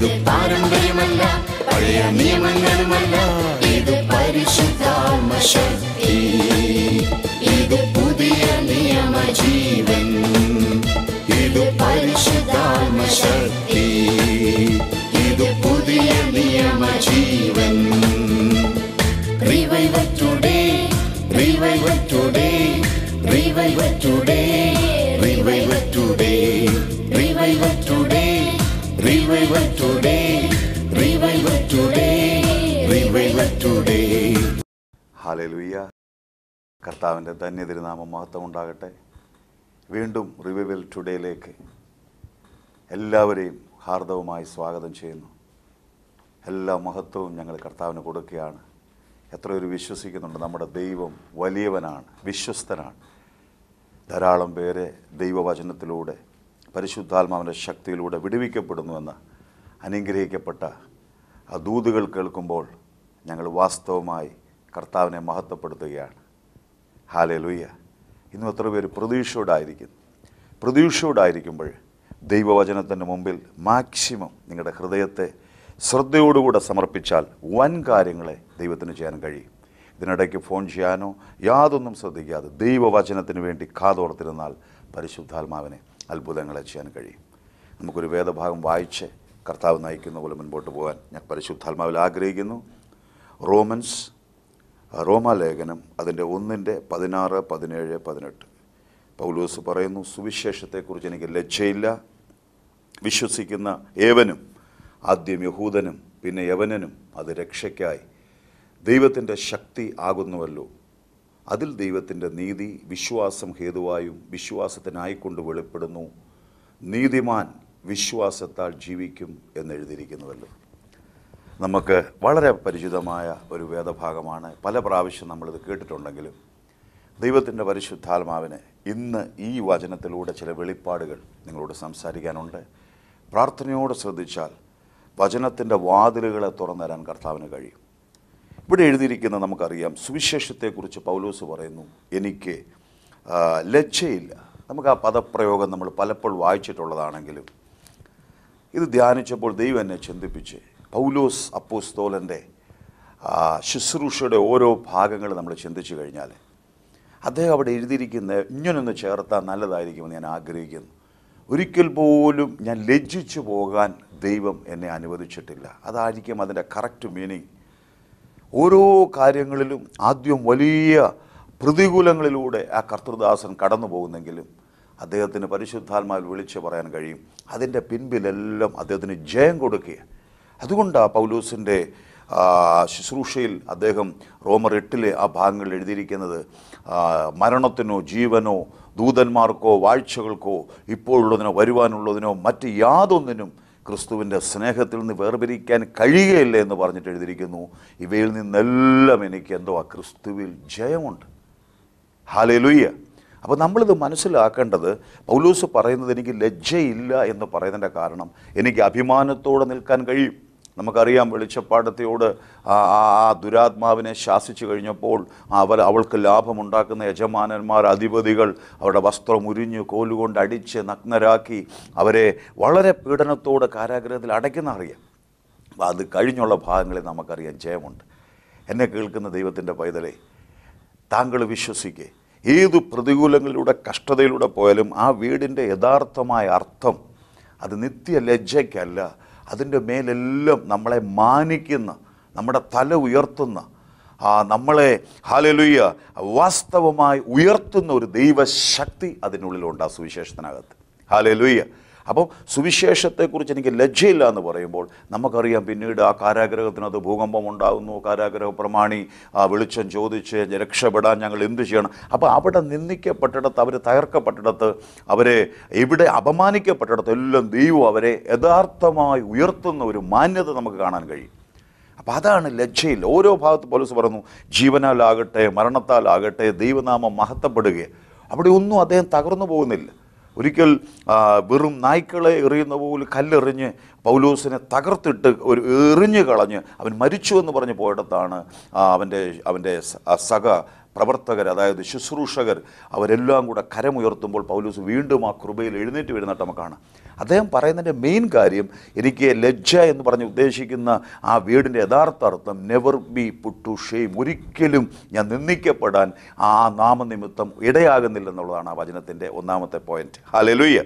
ഇത് പാരമ്പര്യമല്ല പഴയ നിയമങ്ങളുമല്ല ഇത് പരിശുദ്ധാത്മ ശക്തി ഇത് പുതിയ നിയമ ജീവൻ ഇത് പരിശുദ്ധാത്മ ശക്തി ഇത് പുതിയ നിയമ ജീവൻ Revival today, revive today, revival today, revive today, revival today. revival today, revival today, today. ഹാലലുയ്യ കർത്താവിൻ്റെ ധന്യതിരുനാമം മഹത്വം ഉണ്ടാകട്ടെ വീണ്ടും റിവൈവൽ ടുഡേയിലേക്ക് എല്ലാവരെയും ഹാർദവുമായി സ്വാഗതം ചെയ്യുന്നു എല്ലാ മഹത്വവും ഞങ്ങൾ കർത്താവിന് കൊടുക്കുകയാണ് എത്രയൊരു വിശ്വസിക്കുന്നുണ്ട് നമ്മുടെ ദൈവം വലിയവനാണ് വിശ്വസ്തനാണ് ധാരാളം പേരെ ദൈവവചനത്തിലൂടെ പരിശുദ്ധാത്മാവിൻ്റെ ശക്തിയിലൂടെ വിടുവിക്കപ്പെടുന്നുവെന്ന് അനുഗ്രഹിക്കപ്പെട്ട ആ ദൂതുകൾ കേൾക്കുമ്പോൾ ഞങ്ങൾ വാസ്തവമായി കർത്താവിനെ മഹത്വപ്പെടുത്തുകയാണ് ഹാലെ ലുയ്യ ഇന്നും എത്ര പേര് പ്രതീക്ഷയോടായിരിക്കും പ്രതീക്ഷയോടായിരിക്കുമ്പോൾ ദൈവവചനത്തിൻ്റെ മുമ്പിൽ മാക്സിമം നിങ്ങളുടെ ഹൃദയത്തെ ശ്രദ്ധയോടുകൂടെ സമർപ്പിച്ചാൽ വൻ കാര്യങ്ങളെ ദൈവത്തിന് ചെയ്യാൻ കഴിയും ഇതിനിടയ്ക്ക് ഫോൺ ചെയ്യാനോ യാതൊന്നും ശ്രദ്ധിക്കാതെ ദൈവവചനത്തിന് വേണ്ടി കാതോർത്തിരുന്നാൽ പരിശുദ്ധാത്മാവിനെ അത്ഭുതങ്ങളെ ചെയ്യാൻ കഴിയും നമുക്കൊരു വേദഭാഗം വായിച്ച് കർത്താവ് നയിക്കുന്ന പോലെ മുൻപോട്ട് പോകാൻ ഞാൻ പരിശുദ്ധാത്മാവിൽ ആഗ്രഹിക്കുന്നു റോമൻസ് റോമാലേഖനം അതിൻ്റെ ഒന്നിൻ്റെ പതിനാറ് പതിനേഴ് പതിനെട്ട് പൗലൂസ് പറയുന്നു സുവിശേഷത്തെക്കുറിച്ച് എനിക്ക് ലജ്ജയില്ല വിശ്വസിക്കുന്ന ഏവനും ആദ്യം യഹൂദനും പിന്നെ യവനനും അത് രക്ഷയ്ക്കായി ദൈവത്തിൻ്റെ ശക്തി ആകുന്നുവല്ലോ അതിൽ ദൈവത്തിൻ്റെ നീതി വിശ്വാസം ഹേതുവായും വിശ്വാസത്തിനായിക്കൊണ്ട് വെളിപ്പെടുന്നു നീതിമാൻ വിശ്വാസത്താൽ ജീവിക്കും എന്നെഴുതിയിരിക്കുന്നുവല്ലോ നമുക്ക് വളരെ പരിചിതമായ ഒരു വേദഭാഗമാണ് പല പ്രാവശ്യം നമ്മളിത് കേട്ടിട്ടുണ്ടെങ്കിലും ദൈവത്തിൻ്റെ പരിശുദ്ധാത്മാവിന് ഇന്ന് ഈ വചനത്തിലൂടെ ചില വെളിപ്പാടുകൾ നിങ്ങളോട് സംസാരിക്കാനുണ്ട് പ്രാർത്ഥനയോട് ശ്രദ്ധിച്ചാൽ വചനത്തിൻ്റെ വാതിലുകളെ തുറന്നു തരാൻ കർത്താവിന് കഴിയും ഇവിടെ എഴുതിയിരിക്കുന്ന നമുക്കറിയാം സുവിശേഷത്തെക്കുറിച്ച് പൗലോസ് പറയുന്നു എനിക്ക് ലജ്ജയില്ല നമുക്ക് ആ പദപ്രയോഗം നമ്മൾ പലപ്പോൾ വായിച്ചിട്ടുള്ളതാണെങ്കിലും ഇത് ധ്യാനിച്ചപ്പോൾ ദൈവം എന്നെ ചിന്തിപ്പിച്ച് പൗലോസ് അപ്പോസ്തോലൻ്റെ ശുശ്രൂഷയുടെ ഓരോ ഭാഗങ്ങൾ നമ്മൾ ചിന്തിച്ചു കഴിഞ്ഞാൽ അദ്ദേഹം അവിടെ എഴുതിയിരിക്കുന്ന ഇങ്ങനൊന്ന് ചേർത്താൽ നല്ലതായിരിക്കുമെന്ന് ഞാൻ ആഗ്രഹിക്കുന്നു ഒരിക്കൽ പോലും ഞാൻ ലജ്ജിച്ചു പോകാൻ ദൈവം എന്നെ അനുവദിച്ചിട്ടില്ല അതായിരിക്കും അതിൻ്റെ കറക്റ്റ് മീനിങ് ഓരോ കാര്യങ്ങളിലും ആദ്യം വലിയ പ്രതികൂലങ്ങളിലൂടെ ആ കർത്തൃദാസൻ കടന്നു പോകുന്നെങ്കിലും അദ്ദേഹത്തിന് പരിശുദ്ധാത്മാവിൽ വിളിച്ചു പറയാൻ കഴിയും അതിൻ്റെ പിൻപിലെല്ലാം അദ്ദേഹത്തിന് ജയം കൊടുക്കുക അതുകൊണ്ടാണ് പൗലൂസിൻ്റെ ശുശ്രൂഷയിൽ അദ്ദേഹം റോമർ എട്ടിലെ ആ ഭാഗങ്ങൾ എഴുതിയിരിക്കുന്നത് മരണത്തിനോ ജീവനോ ദൂതന്മാർക്കോ വാഴ്ചകൾക്കോ ഇപ്പോഴുള്ളതിനോ വരുവാനുള്ളതിനോ മറ്റ് യാതൊന്നിനും ക്രിസ്തുവിൻ്റെ സ്നേഹത്തിൽ നിന്ന് വേർപിരിക്കാൻ കഴിയുകയില്ല എന്ന് പറഞ്ഞിട്ട് എഴുതിയിരിക്കുന്നു ഇവയിൽ നിന്നെല്ലാം എനിക്ക് എന്തോ ആ ക്രിസ്തുവിൽ ജയമുണ്ട് ഹാലേ ലുയ്യ അപ്പോൾ നമ്മളിത് മനസ്സിലാക്കേണ്ടത് പൗലൂസ് പറയുന്നത് എനിക്ക് ലജ്ജയില്ല എന്ന് പറയുന്നതിൻ്റെ കാരണം എനിക്ക് അഭിമാനത്തോടെ നിൽക്കാൻ കഴിയും നമുക്കറിയാം വെളിച്ചപ്പാടത്തെയോട് ആ ദുരാത്മാവിനെ ശാസിച്ചു കഴിഞ്ഞപ്പോൾ അവർ അവൾക്ക് ലാഭമുണ്ടാക്കുന്ന യജമാനന്മാർ അധിപതികൾ അവരുടെ വസ്ത്രം ഉരിഞ്ഞ് കോലുകൊണ്ട് അടിച്ച് നഗ്നരാക്കി അവരെ വളരെ പീഡനത്തോടെ കാരാഗ്രഹത്തിൽ അടയ്ക്കുന്ന അറിയാം അപ്പോൾ അത് കഴിഞ്ഞുള്ള ഭാഗങ്ങളിൽ നമുക്കറിയാം ജയമുണ്ട് എന്നെ കേൾക്കുന്ന ദൈവത്തിൻ്റെ പൈതലെ താങ്കൾ വിശ്വസിക്കേ ഏത് പ്രതികൂലങ്ങളിലൂടെ കഷ്ടതയിലൂടെ പോയാലും ആ വീടിൻ്റെ യഥാർത്ഥമായ അർത്ഥം അത് നിത്യ ലജ്ജയ്ക്കല്ല അതിൻ്റെ മേലെല്ലാം നമ്മളെ മാനിക്കുന്ന നമ്മുടെ തല ഉയർത്തുന്ന ആ നമ്മളെ ഹാലലുയ്യ വാസ്തവമായി ഉയർത്തുന്ന ഒരു ദൈവശക്തി അതിനുള്ളിലുണ്ട് ആ സുവിശേഷത്തിനകത്ത് ഹാലലുയ്യ അപ്പോൾ സുവിശേഷത്തെക്കുറിച്ച് എനിക്ക് ലജ്ജയില്ല എന്ന് പറയുമ്പോൾ നമുക്കറിയാം പിന്നീട് ആ കാരാഗ്രഹത്തിനത് ഭൂകമ്പം ഉണ്ടാകുന്നു കാരാഗ്രഹ പ്രമാണി വെളിച്ചം ചോദിച്ച് രക്ഷപ്പെടാൻ ഞങ്ങൾ എന്തു ചെയ്യണം അപ്പോൾ അവിടെ നിന്ദിക്കപ്പെട്ടിടത്ത് അവർ തകർക്കപ്പെട്ടിടത്ത് അവരെ ഇവിടെ അപമാനിക്കപ്പെട്ടിടത്ത് എല്ലാം ദൈവം അവരെ യഥാർത്ഥമായി ഉയർത്തുന്ന ഒരു മാന്യത നമുക്ക് കാണാൻ കഴിയും അപ്പോൾ അതാണ് ലജ്ജയിൽ ഓരോ ഭാഗത്ത് പോലീസ് പറഞ്ഞു ജീവനാലാകട്ടെ മരണത്താലാകട്ടെ ദൈവനാമം മഹത്തപ്പെടുകയെ അവിടെ ഒന്നും അദ്ദേഹം തകർന്നു പോകുന്നില്ല ഒരിക്കൽ വെറും നായ്ക്കളെ എറിയുന്ന പോലെ കല്ലെറിഞ്ഞ് പൗലോസിനെ തകർത്തിട്ട് ഒരു എറിഞ്ഞു കളഞ്ഞ് അവൻ മരിച്ചു എന്ന് പറഞ്ഞ് പോയിടത്താണ് അവൻ്റെ അവൻ്റെ സഹ പ്രവർത്തകർ അതായത് ശുശ്രൂഷകർ അവരെല്ലാം കൂടെ കരമുയർത്തുമ്പോൾ പൗലൂസ് വീണ്ടും ആ കൃപയിൽ എഴുന്നേറ്റ് വരുന്നിട്ട് നമുക്കാണ് അദ്ദേഹം പറയുന്നതിൻ്റെ മെയിൻ കാര്യം എനിക്ക് ലജ്ജ എന്ന് പറഞ്ഞ് ഉദ്ദേശിക്കുന്ന ആ വീടിൻ്റെ യഥാർത്ഥ അർത്ഥം never be put to shame ഒരിക്കലും ഞാൻ നിന്ദിക്കപ്പെടാൻ ആ നാമനിമിത്തം ഇടയാകുന്നില്ലെന്നുള്ളതാണ് ആ വചനത്തിൻ്റെ ഒന്നാമത്തെ പോയിന്റ് ഹാലലുയ്യ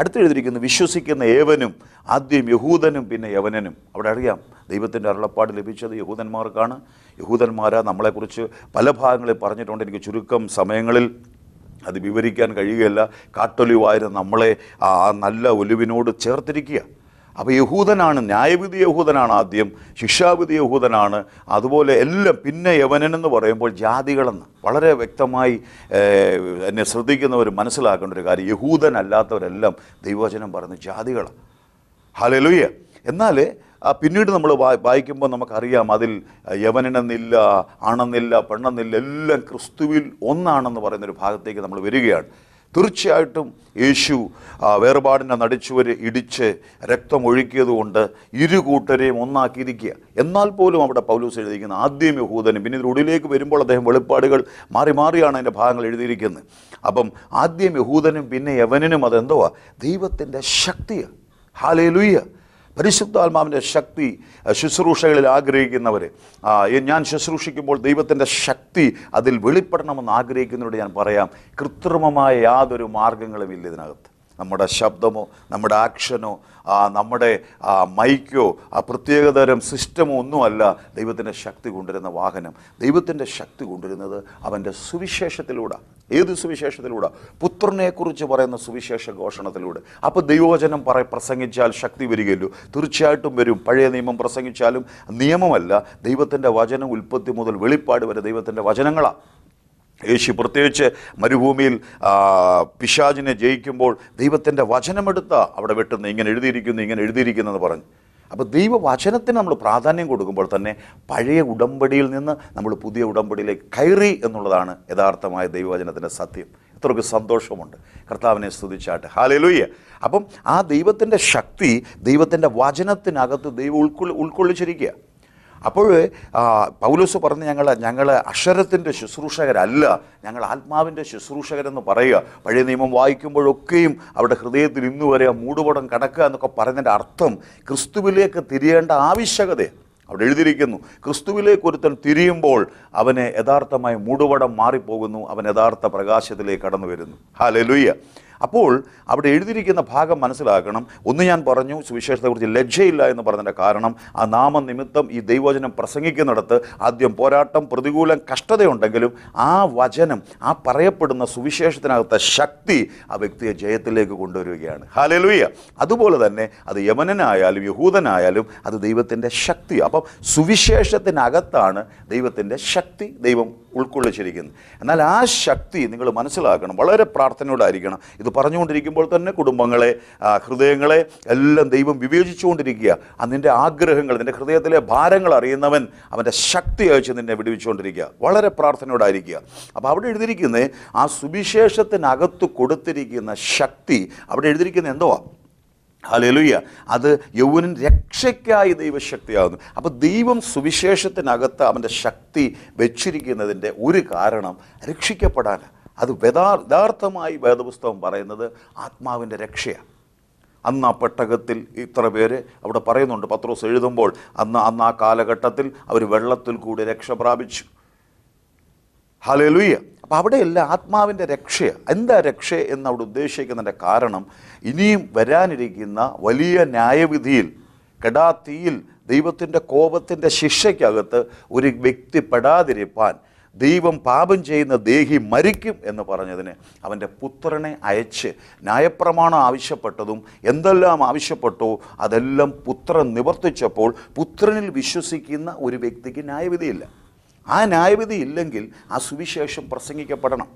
അടുത്തെഴുതിയിരിക്കുന്നു വിശ്വസിക്കുന്ന ഏവനും ആദ്യം യഹൂദനും പിന്നെ യവനനും അവിടെ അറിയാം ദൈവത്തിൻ്റെ അരുളപ്പാട് ലഭിച്ചത് യഹൂദന്മാർക്കാണ് യഹൂദന്മാരാ നമ്മളെക്കുറിച്ച് പല ഭാഗങ്ങളിൽ പറഞ്ഞിട്ടുണ്ട് എനിക്ക് ചുരുക്കം സമയങ്ങളിൽ അത് വിവരിക്കാൻ കഴിയുകയല്ല കാട്ടൊലിവായിരുന്ന നമ്മളെ ആ നല്ല ഒലിവിനോട് ചേർത്തിരിക്കുക അപ്പോൾ യഹൂദനാണ് ന്യായവിധി യഹൂദനാണ് ആദ്യം ശിക്ഷാവിധി യഹൂദനാണ് അതുപോലെ എല്ലാം പിന്നെ യവനനെന്ന് പറയുമ്പോൾ ജാതികളെന്ന് വളരെ വ്യക്തമായി എന്നെ ശ്രദ്ധിക്കുന്നവർ മനസ്സിലാക്കേണ്ട ഒരു കാര്യം യഹൂദനല്ലാത്തവരെല്ലാം ദൈവചനം പറഞ്ഞ് ജാതികളാണ് ഹാലലുയ്യ എന്നാൽ പിന്നീട് നമ്മൾ വായിക്കുമ്പോൾ നമുക്കറിയാം അതിൽ യവനനെന്നില്ല ആണെന്നില്ല പെണ്ണെന്നില്ല എല്ലാം ക്രിസ്തുവിൽ ഒന്നാണെന്ന് പറയുന്നൊരു ഭാഗത്തേക്ക് നമ്മൾ വരികയാണ് തീർച്ചയായിട്ടും യേശു വേർപാടിനെ നടിച്ചുവരെ ഇടിച്ച് രക്തം രക്തമൊഴുക്കിയതുകൊണ്ട് ഇരു കൂട്ടരെയും ഒന്നാക്കിയിരിക്കുക എന്നാൽ പോലും അവിടെ പൗലൂസ് എഴുതിയിരിക്കുന്ന ആദ്യം യഹൂദനും പിന്നെ ഇതിനുള്ളിലേക്ക് വരുമ്പോൾ അദ്ദേഹം വെളിപ്പാടുകൾ മാറി മാറിയാണ് അതിൻ്റെ ഭാഗങ്ങൾ എഴുതിയിരിക്കുന്നത് അപ്പം ആദ്യം യഹൂദനും പിന്നെ യവനനും അതെന്തുവാ ദൈവത്തിൻ്റെ ശക്തിയാണ് ഹാലേ ലുയ്യ പരിശുദ്ധാത്മാവിൻ്റെ ശക്തി ശുശ്രൂഷകളിൽ ആഗ്രഹിക്കുന്നവർ ഞാൻ ശുശ്രൂഷിക്കുമ്പോൾ ദൈവത്തിൻ്റെ ശക്തി അതിൽ വെളിപ്പെടണമെന്ന് ആഗ്രഹിക്കുന്നവരോട് ഞാൻ പറയാം കൃത്രിമമായ യാതൊരു മാർഗങ്ങളും ഇല്ല ഇതിനകത്ത് നമ്മുടെ ശബ്ദമോ നമ്മുടെ ആക്ഷനോ നമ്മുടെ മൈക്കോ ആ പ്രത്യേകതരം സിസ്റ്റമോ ഒന്നുമല്ല ദൈവത്തിൻ്റെ ശക്തി കൊണ്ടുവരുന്ന വാഹനം ദൈവത്തിൻ്റെ ശക്തി കൊണ്ടുവരുന്നത് അവൻ്റെ സുവിശേഷത്തിലൂടെ ഏത് സുവിശേഷത്തിലൂടെ പുത്രനെക്കുറിച്ച് പറയുന്ന സുവിശേഷ ഘോഷണത്തിലൂടെ അപ്പോൾ ദൈവോചനം പറ പ്രസംഗിച്ചാൽ ശക്തി വരികയല്ലോ തീർച്ചയായിട്ടും വരും പഴയ നിയമം പ്രസംഗിച്ചാലും നിയമമല്ല ദൈവത്തിൻ്റെ വചനം ഉൽപ്പത്തി മുതൽ വെളിപ്പാട് വരെ ദൈവത്തിൻ്റെ വചനങ്ങളാണ് യേശു പ്രത്യേകിച്ച് മരുഭൂമിയിൽ പിശാജിനെ ജയിക്കുമ്പോൾ ദൈവത്തിൻ്റെ വചനമെടുത്ത അവിടെ വെട്ടുന്നു ഇങ്ങനെ എഴുതിയിരിക്കുന്നു ഇങ്ങനെ എഴുതിയിരിക്കുന്നു എന്ന് പറഞ്ഞു അപ്പോൾ ദൈവവചനത്തിന് നമ്മൾ പ്രാധാന്യം കൊടുക്കുമ്പോൾ തന്നെ പഴയ ഉടമ്പടിയിൽ നിന്ന് നമ്മൾ പുതിയ ഉടമ്പടിയിലേക്ക് കയറി എന്നുള്ളതാണ് യഥാർത്ഥമായ ദൈവവചനത്തിൻ്റെ സത്യം ഇത്രയ്ക്ക് സന്തോഷമുണ്ട് കർത്താവിനെ സ്തുതിച്ചാട്ട് ഹാലലൂയ്യ അപ്പം ആ ദൈവത്തിൻ്റെ ശക്തി ദൈവത്തിൻ്റെ വചനത്തിനകത്ത് ദൈവം ഉൾക്കൊള്ളി ഉൾക്കൊള്ളിച്ചിരിക്കുക അപ്പോൾ പൗലോസ് പറഞ്ഞ് ഞങ്ങൾ ഞങ്ങൾ അക്ഷരത്തിൻ്റെ ശുശ്രൂഷകരല്ല ഞങ്ങൾ ആത്മാവിൻ്റെ ശുശ്രൂഷകരെന്ന് പറയുക പഴയ നിയമം വായിക്കുമ്പോഴൊക്കെയും അവിടെ ഹൃദയത്തിൽ ഇന്ന് വരെ മൂടുപടം കടക്കുക എന്നൊക്കെ പറഞ്ഞതിൻ്റെ അർത്ഥം ക്രിസ്തുവിലേക്ക് തിരിയേണ്ട ആവശ്യകതയാണ് അവിടെ എഴുതിയിരിക്കുന്നു ക്രിസ്തുവിലേക്ക് ഒരുത്തൻ തിരിയുമ്പോൾ അവനെ യഥാർത്ഥമായി മൂടുപടം മാറിപ്പോകുന്നു അവൻ യഥാർത്ഥ പ്രകാശത്തിലേക്ക് കടന്നു വരുന്നു ഹാ ലലുയ്യ അപ്പോൾ അവിടെ എഴുതിയിരിക്കുന്ന ഭാഗം മനസ്സിലാക്കണം ഒന്ന് ഞാൻ പറഞ്ഞു സുവിശേഷത്തെക്കുറിച്ച് ലജ്ജയില്ല എന്ന് പറഞ്ഞതിൻ്റെ കാരണം ആ നാമനിമിത്തം ഈ ദൈവവചനം പ്രസംഗിക്കുന്നിടത്ത് ആദ്യം പോരാട്ടം പ്രതികൂലം കഷ്ടതയുണ്ടെങ്കിലും ആ വചനം ആ പറയപ്പെടുന്ന സുവിശേഷത്തിനകത്തെ ശക്തി ആ വ്യക്തിയെ ജയത്തിലേക്ക് കൊണ്ടുവരികയാണ് ഹാലലുയ്യ അതുപോലെ തന്നെ അത് യമനനായാലും യഹൂദനായാലും അത് ദൈവത്തിൻ്റെ ശക്തി അപ്പം സുവിശേഷത്തിനകത്താണ് ദൈവത്തിൻ്റെ ശക്തി ദൈവം ഉൾക്കൊള്ളിച്ചിരിക്കുന്നത് എന്നാൽ ആ ശക്തി നിങ്ങൾ മനസ്സിലാക്കണം വളരെ പ്രാർത്ഥനയോടായിരിക്കണം ഇത് പറഞ്ഞുകൊണ്ടിരിക്കുമ്പോൾ തന്നെ കുടുംബങ്ങളെ ഹൃദയങ്ങളെ എല്ലാം ദൈവം വിവേചിച്ചുകൊണ്ടിരിക്കുക അതിൻ്റെ ആഗ്രഹങ്ങൾ നിൻ്റെ ഹൃദയത്തിലെ ഭാരങ്ങൾ അറിയുന്നവൻ അവൻ്റെ ശക്തി അയച്ച് നിന്നെ വിടുവിച്ചുകൊണ്ടിരിക്കുക വളരെ പ്രാർത്ഥനയോടായിരിക്കുക അപ്പോൾ അവിടെ എഴുതിയിരിക്കുന്നത് ആ സുവിശേഷത്തിനകത്ത് കൊടുത്തിരിക്കുന്ന ശക്തി അവിടെ എഴുതിയിരിക്കുന്നത് എന്തോ ഹലലുയ്യ അത് യൗവനൻ രക്ഷയ്ക്കായി ദൈവശക്തിയാകുന്നു അപ്പോൾ ദൈവം സുവിശേഷത്തിനകത്ത് അവൻ്റെ ശക്തി വെച്ചിരിക്കുന്നതിൻ്റെ ഒരു കാരണം രക്ഷിക്കപ്പെടാനാണ് അത് യഥാർത്ഥമായി വേദപുസ്തകം പറയുന്നത് ആത്മാവിൻ്റെ രക്ഷയാണ് അന്ന് ആ പെട്ടകത്തിൽ ഇത്ര പേര് അവിടെ പറയുന്നുണ്ട് പത്രോസ് എഴുതുമ്പോൾ അന്ന് അന്ന് ആ കാലഘട്ടത്തിൽ അവർ വെള്ളത്തിൽ കൂടി രക്ഷ പ്രാപിച്ചു ഹലലുയ്യ അപ്പം അവിടെയല്ല ആത്മാവിൻ്റെ രക്ഷ എന്താ രക്ഷ എന്ന് അവിടെ ഉദ്ദേശിക്കുന്നതിൻ്റെ കാരണം ഇനിയും വരാനിരിക്കുന്ന വലിയ ന്യായവിധിയിൽ കെടാത്തീയിൽ ദൈവത്തിൻ്റെ കോപത്തിൻ്റെ ശിക്ഷയ്ക്കകത്ത് ഒരു വ്യക്തി പെടാതിരിപ്പാൻ ദൈവം പാപം ചെയ്യുന്ന ദേഹി മരിക്കും എന്ന് പറഞ്ഞതിന് അവൻ്റെ പുത്രനെ അയച്ച് ന്യായപ്രമാണം ആവശ്യപ്പെട്ടതും എന്തെല്ലാം ആവശ്യപ്പെട്ടോ അതെല്ലാം പുത്രൻ നിവർത്തിച്ചപ്പോൾ പുത്രനിൽ വിശ്വസിക്കുന്ന ഒരു വ്യക്തിക്ക് ന്യായവിധിയില്ല ആ ന്യായവിധി ഇല്ലെങ്കിൽ ആ സുവിശേഷം പ്രസംഗിക്കപ്പെടണം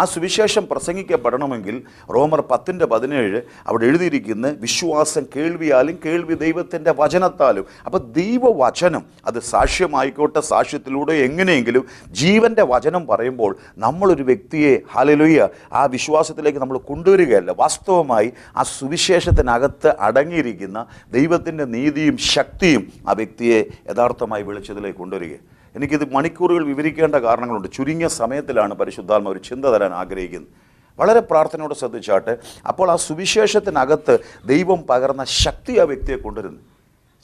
ആ സുവിശേഷം പ്രസംഗിക്കപ്പെടണമെങ്കിൽ റോമർ പത്തിൻ്റെ പതിനേഴ് അവിടെ എഴുതിയിരിക്കുന്ന വിശ്വാസം കേൾവിയാലും കേൾവി ദൈവത്തിൻ്റെ വചനത്താലും അപ്പോൾ ദൈവവചനം അത് സാക്ഷ്യമായിക്കോട്ടെ സാക്ഷ്യത്തിലൂടെ എങ്ങനെയെങ്കിലും ജീവൻ്റെ വചനം പറയുമ്പോൾ നമ്മളൊരു വ്യക്തിയെ ഹലലുയ്യ ആ വിശ്വാസത്തിലേക്ക് നമ്മൾ കൊണ്ടുവരികയല്ല വാസ്തവമായി ആ സുവിശേഷത്തിനകത്ത് അടങ്ങിയിരിക്കുന്ന ദൈവത്തിൻ്റെ നീതിയും ശക്തിയും ആ വ്യക്തിയെ യഥാർത്ഥമായി വിളിച്ചതിലേക്ക് കൊണ്ടുവരികയാണ് എനിക്കിത് മണിക്കൂറുകൾ വിവരിക്കേണ്ട കാരണങ്ങളുണ്ട് ചുരുങ്ങിയ സമയത്തിലാണ് പരിശുദ്ധാത്മ ഒരു ചിന്ത തരാൻ ആഗ്രഹിക്കുന്നത് വളരെ പ്രാർത്ഥനയോട് ശ്രദ്ധിച്ചാട്ടെ അപ്പോൾ ആ സുവിശേഷത്തിനകത്ത് ദൈവം പകർന്ന ശക്തി ആ വ്യക്തിയെ കൊണ്ടുവരുന്നു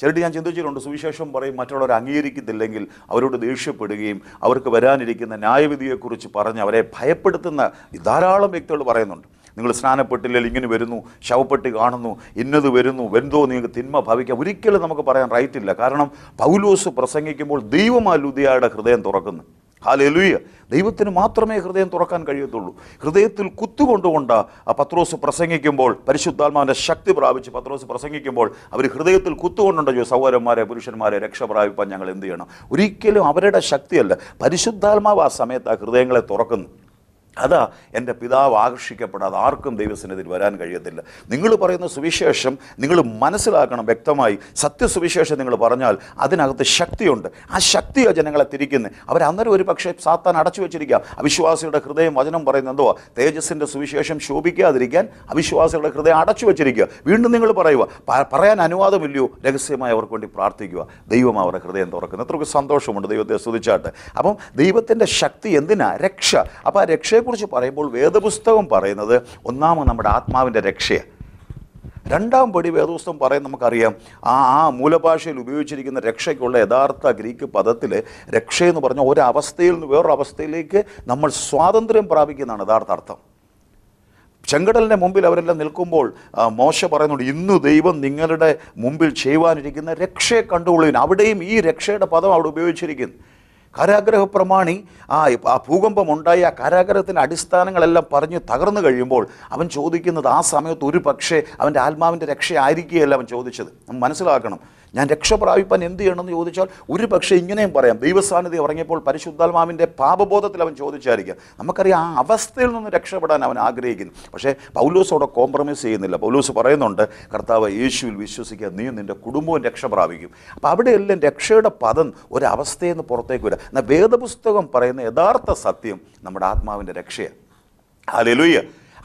ചിലട്ട് ഞാൻ ചിന്തിച്ചിട്ടുണ്ട് സുവിശേഷം പറയും മറ്റുള്ളവർ അംഗീകരിക്കത്തില്ലെങ്കിൽ അവരോട് ദേഷ്യപ്പെടുകയും അവർക്ക് വരാനിരിക്കുന്ന ന്യായവിധിയെക്കുറിച്ച് പറഞ്ഞ് അവരെ ഭയപ്പെടുത്തുന്ന ധാരാളം വ്യക്തികൾ പറയുന്നുണ്ട് നിങ്ങൾ സ്നാനപ്പെട്ടില്ലെങ്കിൽ ഇങ്ങനെ വരുന്നു ശവപ്പെട്ടി കാണുന്നു ഇന്നത് വരുന്നു വെന്തോ നിങ്ങൾക്ക് തിന്മ ഭവിക്കാം ഒരിക്കലും നമുക്ക് പറയാൻ റൈറ്റില്ല കാരണം പൗലോസ് പ്രസംഗിക്കുമ്പോൾ ദൈവമാ ലുദിയയുടെ ഹൃദയം തുറക്കുന്നു ഹാലലുയ്യ ദൈവത്തിന് മാത്രമേ ഹൃദയം തുറക്കാൻ കഴിയത്തുള്ളൂ ഹൃദയത്തിൽ കുത്തുകൊണ്ടുകൊണ്ട് ആ പത്രോസ് പ്രസംഗിക്കുമ്പോൾ പരിശുദ്ധാത്മാവിൻ്റെ ശക്തി പ്രാപിച്ച് പത്രോസ് പ്രസംഗിക്കുമ്പോൾ അവർ ഹൃദയത്തിൽ കുത്തുകൊണ്ടുണ്ടോ സഹോദരന്മാരെ പുരുഷന്മാരെ രക്ഷ പ്രാപിപ്പാൻ ഞങ്ങൾ എന്ത് ചെയ്യണം ഒരിക്കലും അവരുടെ ശക്തിയല്ല പരിശുദ്ധാത്മാവ് ആ സമയത്ത് ആ ഹൃദയങ്ങളെ തുറക്കുന്നു അതാ എൻ്റെ പിതാവ് ആകർഷിക്കപ്പെടാതെ ആർക്കും ദൈവസന്നിധിയിൽ വരാൻ കഴിയത്തില്ല നിങ്ങൾ പറയുന്ന സുവിശേഷം നിങ്ങൾ മനസ്സിലാക്കണം വ്യക്തമായി സത്യസുവിശേഷം നിങ്ങൾ പറഞ്ഞാൽ അതിനകത്ത് ശക്തിയുണ്ട് ആ ശക്തിയോ ജനങ്ങളെ തിരിക്കുന്നത് അവർ അന്നേരം ഒരു പക്ഷേ സാത്താൻ അടച്ചു വെച്ചിരിക്കാം അവിശ്വാസിയുടെ ഹൃദയം വചനം പറയുന്ന എന്തോ തേജസ്സിൻ്റെ സുവിശേഷം ശോഭിക്കാതിരിക്കാൻ അവിശ്വാസികളുടെ ഹൃദയം അടച്ചു വെച്ചിരിക്കുക വീണ്ടും നിങ്ങൾ പറയുക പറയാൻ അനുവാദമില്ലയോ രഹസ്യമായി അവർക്ക് വേണ്ടി പ്രാർത്ഥിക്കുക ദൈവം അവരുടെ ഹൃദയം തുറക്കുന്നു എത്രക്ക് സന്തോഷമുണ്ട് ദൈവത്തെ സ്തുതിച്ചാട്ട് അപ്പം ദൈവത്തിൻ്റെ ശക്തി എന്തിനാ രക്ഷ അപ്പോൾ ആ രക്ഷയെ അതിനെക്കുറിച്ച് പറയുമ്പോൾ വേദപുസ്തകം പറയുന്നത് ഒന്നാമത് നമ്മുടെ ആത്മാവിൻ്റെ രക്ഷയാണ് രണ്ടാം പടി വേദപുസ്തകം പറയാൻ നമുക്കറിയാം ആ ആ മൂലഭാഷയിൽ ഉപയോഗിച്ചിരിക്കുന്ന രക്ഷയ്ക്കുള്ള യഥാർത്ഥ ഗ്രീക്ക് പദത്തിൽ രക്ഷ എന്ന് പറഞ്ഞാൽ ഒരവസ്ഥയിൽ നിന്ന് വേറൊരവസ്ഥയിലേക്ക് നമ്മൾ സ്വാതന്ത്ര്യം പ്രാപിക്കുന്നതാണ് യഥാർത്ഥ അർത്ഥം ചെങ്കടലിൻ്റെ മുമ്പിൽ അവരെല്ലാം നിൽക്കുമ്പോൾ മോശ പറയുന്നുണ്ട് ഇന്നു ദൈവം നിങ്ങളുടെ മുമ്പിൽ ചെയ്യുവാനിരിക്കുന്ന രക്ഷയെ കണ്ടുകൊള്ളുവിൻ അവിടെയും ഈ രക്ഷയുടെ പദം അവിടെ ഉപയോഗിച്ചിരിക്കുന്നു കാരാഗ്രഹ പ്രമാണി ആ ആ ഭൂകമ്പം ഉണ്ടായി ആ കാരാഗ്രഹത്തിൻ്റെ അടിസ്ഥാനങ്ങളെല്ലാം പറഞ്ഞ് തകർന്നു കഴിയുമ്പോൾ അവൻ ചോദിക്കുന്നത് ആ സമയത്ത് ഒരു പക്ഷേ അവൻ്റെ ആത്മാവിൻ്റെ രക്ഷയായിരിക്കുകയല്ല അവൻ ചോദിച്ചത് മനസ്സിലാക്കണം ഞാൻ രക്ഷ എന്ത് ചെയ്യണമെന്ന് ചോദിച്ചാൽ ഒരു പക്ഷേ ഇങ്ങനെയും പറയാം ദൈവസാന്നിധ്യം ഇറങ്ങിയപ്പോൾ പരിശുദ്ധാത്മാവിൻ്റെ പാപബോധത്തിൽ അവൻ ചോദിച്ചായിരിക്കാം നമുക്കറിയാം ആ അവസ്ഥയിൽ നിന്ന് രക്ഷപ്പെടാൻ അവൻ ആഗ്രഹിക്കുന്നു പക്ഷേ പൗലൂസോടെ കോംപ്രമൈസ് ചെയ്യുന്നില്ല പൗലൂസ് പറയുന്നുണ്ട് കർത്താവ് യേശുവിൽ വിശ്വസിക്കുക നീ നിൻ്റെ കുടുംബവും രക്ഷ പ്രാപിക്കും അപ്പോൾ അവിടെയെല്ലാം രക്ഷയുടെ പദം ഒരവസ്ഥയിൽ നിന്ന് പുറത്തേക്ക് വരിക എന്നാൽ വേദപുസ്തകം പറയുന്ന യഥാർത്ഥ സത്യം നമ്മുടെ ആത്മാവിൻ്റെ രക്ഷയാണ് ഹാലലുയ്യ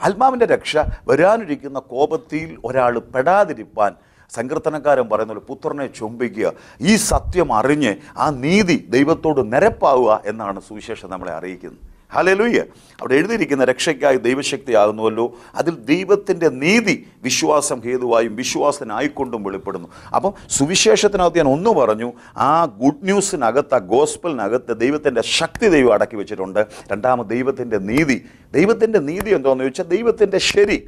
ആത്മാവിൻ്റെ രക്ഷ വരാനിരിക്കുന്ന കോപത്തിൽ ഒരാൾ പെടാതിരിപ്പാൻ സങ്കീർത്തനക്കാരൻ പറയുന്നത് പുത്രനെ ചുംബിക്കുക ഈ സത്യം അറിഞ്ഞ് ആ നീതി ദൈവത്തോട് നിരപ്പാവുക എന്നാണ് സുവിശേഷം നമ്മളെ അറിയിക്കുന്നത് ഹലലൂയ്യ അവിടെ എഴുതിയിരിക്കുന്ന രക്ഷയ്ക്കായി ദൈവശക്തിയാകുന്നുവല്ലോ അതിൽ ദൈവത്തിൻ്റെ നീതി വിശ്വാസം ഹേതുവായും വിശ്വാസനായിക്കൊണ്ടും വെളിപ്പെടുന്നു അപ്പം സുവിശേഷത്തിനകത്ത് ഞാൻ ഒന്ന് പറഞ്ഞു ആ ഗുഡ് ന്യൂസിനകത്ത് ആ ഗോസ്പലിനകത്ത് ദൈവത്തിൻ്റെ ശക്തി ദൈവം അടക്കി വെച്ചിട്ടുണ്ട് രണ്ടാമത് ദൈവത്തിൻ്റെ നീതി ദൈവത്തിൻ്റെ നീതി എന്തോന്ന് ചോദിച്ചാൽ ദൈവത്തിൻ്റെ ശരി